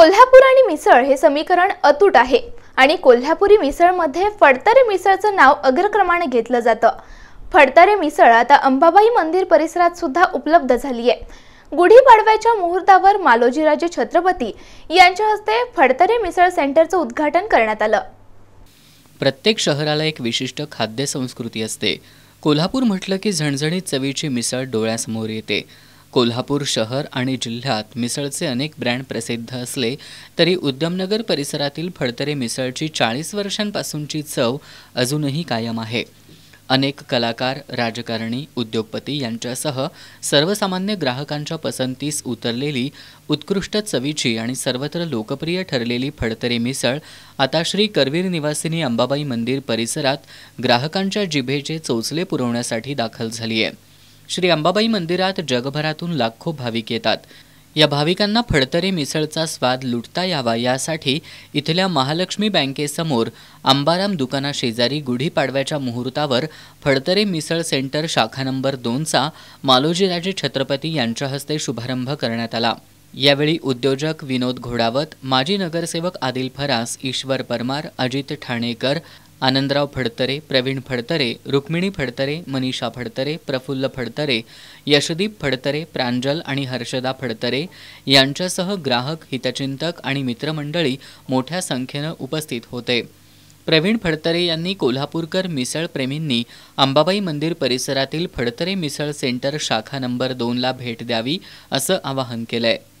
कोल्हापूर आणि मिसळ हे समीकरण अतूट आहे आणि कोल्हापुरी मिसळमध्ये फडतरे मिसळचं नाव अग्रक्रमाने घेतलं जातं फडतरे मिसळ आता अंबाबाई मंदिर परिसरात सुद्धा उपलब्ध झाली आहे गुढीपाडव्याच्या मुहूर्तावर मालोजीराजे छत्रपती यांच्या हस्ते फडतरे मिसळ सेंटरचं उद्घाटन करण्यात आलं प्रत्येक शहराला एक विशिष्ट खाद्य संस्कृती असते कोल्हापूर म्हटलं की झणझणीत चवीची मिसळ डोळ्यासमोर येते कोल्हापूर शहर आणि जिल्ह्यात मिसळचे अनेक ब्रँड प्रसिद्ध असले तरी उद्यमनगर परिसरातील फडतरे मिसळची चाळीस वर्षांपासूनची चव अजूनही कायम आहे अनेक कलाकार राजकारणी उद्योगपती यांच्यासह सर्वसामान्य ग्राहकांच्या पसंतीस उतरलेली उत्कृष्ट चवीची आणि सर्वत्र लोकप्रिय ठरलेली फडतरे मिसळ आता श्री करवीर निवासिनी अंबाबाई मंदिर परिसरात ग्राहकांच्या जिभेचे चोचले पुरवण्यासाठी दाखल झाली आहे श्री अंबाबाई मंदिरात जगभरातून लाखो भाविक येतात या भाविकांना फडतरे मिसळचा स्वाद लुटता यावा यासाठी इथल्या महालक्ष्मी बँकेसमोर अंबाराम दुकानाशेजारी गुढीपाडव्याच्या मुहूर्तावर फडतरे मिसळ सेंटर शाखा नंबर दोनचा मालोजीराजे छत्रपती यांच्या हस्ते शुभारंभ करण्यात आला यावेळी उद्योजक विनोद घोडावत माजी नगरसेवक आदिल फरास ईश्वर परमार अजित ठाणेकर आनंदराव फडतरे प्रवीण फडतरे रुक्मिणी फडतरे मनीषा फडतरे प्रफुल्ल फडतरे यशदीप फडतरे प्रांजल आणि हर्षदा फडतरे यांच्यासह ग्राहक हितचिंतक आणि मित्रमंडळी मोठ्या संख्येनं उपस्थित होते प्रवीण फडतरे यांनी कोल्हापूरकर मिसळ प्रेमींनी अंबाबाई मंदिर परिसरातील फडतरे मिसळ सेंटर शाखा नंबर दोनला भेट द्यावी असं आवाहन केलं आहे